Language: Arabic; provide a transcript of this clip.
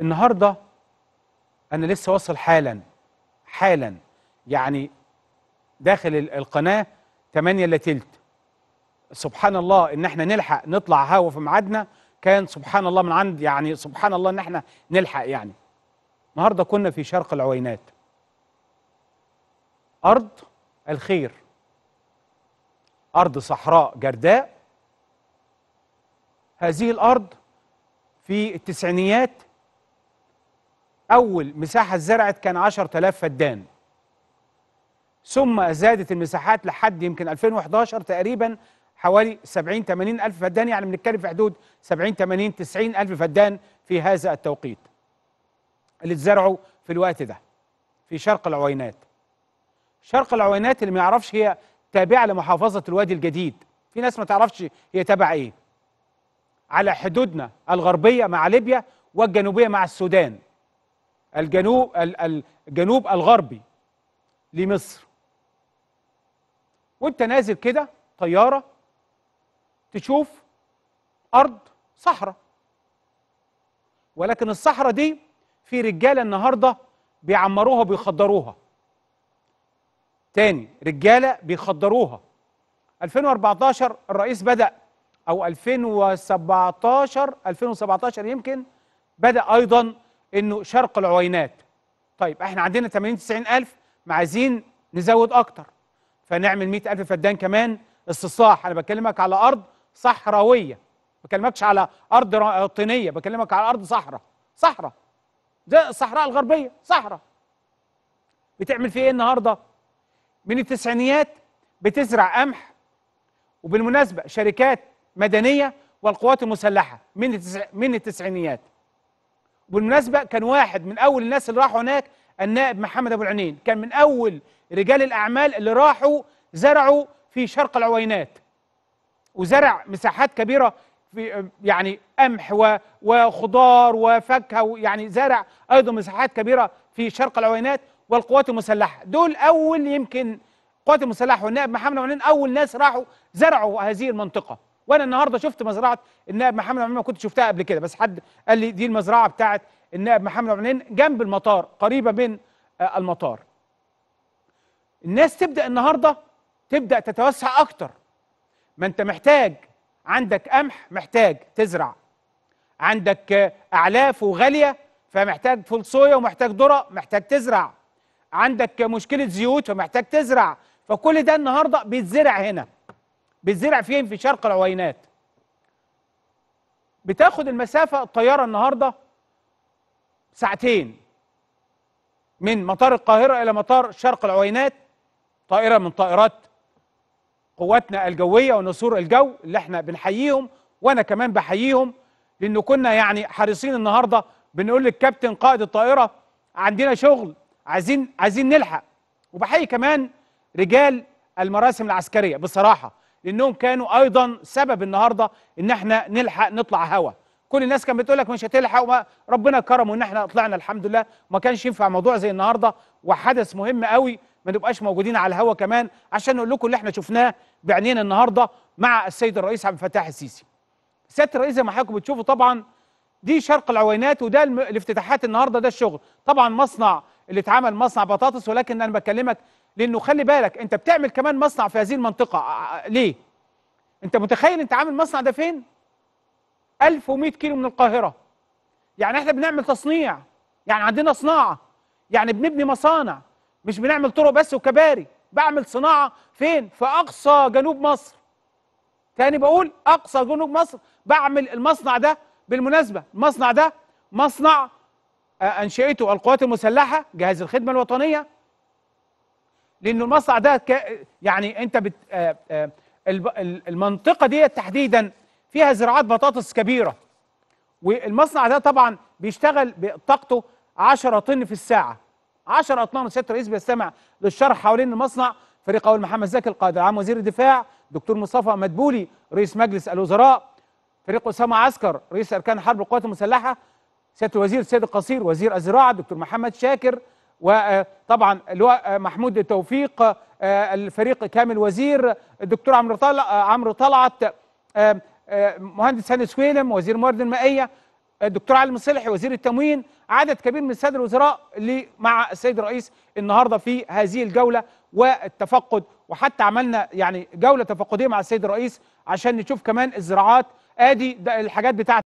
النهارده انا لسه واصل حالا حالا يعني داخل القناه 8 الا تلت سبحان الله ان احنا نلحق نطلع هوا في ميعادنا كان سبحان الله من عند يعني سبحان الله ان احنا نلحق يعني النهارده كنا في شرق العوينات ارض الخير ارض صحراء جرداء هذه الارض في التسعينيات أول مساحة اتزرعت كان 10000 فدان ثم زادت المساحات لحد يمكن 2011 تقريبا حوالي 70 80 ألف فدان يعني بنتكلم في حدود 70 80 90 ألف فدان في هذا التوقيت اللي اتزرعوا في الوقت ده في شرق العوينات شرق العوينات اللي ما يعرفش هي تابعة لمحافظة الوادي الجديد في ناس ما تعرفش هي تابعة ايه على حدودنا الغربية مع ليبيا والجنوبية مع السودان الجنوب الجنوب الغربي لمصر وانت نازل كده طياره تشوف ارض صحراء ولكن الصحراء دي في رجاله النهارده بيعمروها وبيخدروها تاني رجاله بيخدروها 2014 الرئيس بدا او 2017 2017 يمكن بدا ايضا انه شرق العوينات طيب احنا عندنا 80 90000 ما عايزين نزود اكتر فنعمل 100000 فدان كمان استصلاح انا بكلمك على ارض صحراويه ما بكلمكش على ارض طينيه بكلمك على ارض صحراء صحراء زي الصحراء الغربيه صحراء بتعمل فيه ايه النهارده من التسعينيات بتزرع قمح وبالمناسبه شركات مدنيه والقوات المسلحه من من التسعينيات بالمناسبة كان واحد من أول الناس اللي راحوا هناك النائب محمد أبو العنين كان من أول رجال الأعمال اللي راحوا زرعوا في شرق العوينات وزرع مساحات كبيرة في يعني قمح وخضار وفاكهة يعني زرع أيضا مساحات كبيرة في شرق العوينات والقوات المسلحة دول أول يمكن القوات المسلحة والنائب محمد أبو العنين أول ناس راحوا زرعوا هذه المنطقة وانا النهارده شفت مزرعه النائب محمد عمين ما كنت شفتها قبل كده بس حد قال لي دي المزرعه بتاعه النائب محمد عمين جنب المطار قريبه من آه، المطار الناس تبدا النهارده تبدا تتوسع اكتر ما انت محتاج عندك قمح محتاج تزرع عندك آه، اعلاف وغاليه فمحتاج فول صويا ومحتاج ذره محتاج تزرع عندك مشكله زيوت فمحتاج تزرع فكل ده النهارده بيتزرع هنا بتزرع فين في شرق العوينات بتاخد المسافة الطيارة النهاردة ساعتين من مطار القاهرة إلى مطار شرق العوينات طائرة من طائرات قواتنا الجوية ونسور الجو اللي احنا بنحييهم وأنا كمان بحييهم لأنه كنا يعني حريصين النهاردة بنقول للكابتن قائد الطائرة عندنا شغل عايزين عايزين نلحق وبحيي كمان رجال المراسم العسكرية بصراحة لانهم كانوا ايضا سبب النهارده ان احنا نلحق نطلع هوا كل الناس كانت بتقول لك مش هتلحق ربنا كرمه ان احنا طلعنا الحمد لله وما كانش ينفع موضوع زي النهارده وحدث مهم قوي ما نبقاش موجودين على الهوا كمان عشان نقول لكم اللي احنا شفناه بعينينا النهارده مع السيد الرئيس عبد الفتاح السيسي. سياده الرئيس زي ما حضراتكم بتشوفوا طبعا دي شرق العوينات وده الافتتاحات النهارده ده الشغل، طبعا مصنع اللي اتعمل مصنع بطاطس ولكن انا بكلمك لانه خلي بالك انت بتعمل كمان مصنع في هذه المنطقه ليه انت متخيل انت عامل مصنع ده فين 1100 كيلو من القاهره يعني احنا بنعمل تصنيع يعني عندنا صناعه يعني بنبني مصانع مش بنعمل طرق بس وكباري بعمل صناعه فين في اقصى جنوب مصر تاني بقول اقصى جنوب مصر بعمل المصنع ده بالمناسبه المصنع ده مصنع انشئته القوات المسلحه جهاز الخدمه الوطنيه لان المصنع ده يعني انت بت المنطقه دي تحديدا فيها زراعات بطاطس كبيره والمصنع ده طبعا بيشتغل بطاقته 10 طن في الساعه 10 اطنان وسياده الرئيس بيستمع للشرح حوالين المصنع فريق اول محمد زكي القائد العام وزير الدفاع دكتور مصطفى مدبولي رئيس مجلس الوزراء فريق اسامه عسكر رئيس اركان حرب القوات المسلحه سياده الوزير السيد القصير وزير الزراعه الدكتور محمد شاكر وطبعا آه، اللواء آه، محمود توفيق آه، الفريق كامل وزير الدكتور عمرو طلع عمرو طلعت مهندس هاني سويلم وزير الموارد المائيه الدكتور علي مصلحي وزير التموين عدد كبير من الساده الوزراء اللي مع السيد الرئيس النهارده في هذه الجوله والتفقد وحتى عملنا يعني جوله تفقديه مع السيد الرئيس عشان نشوف كمان الزراعات ادي الحاجات بتاعه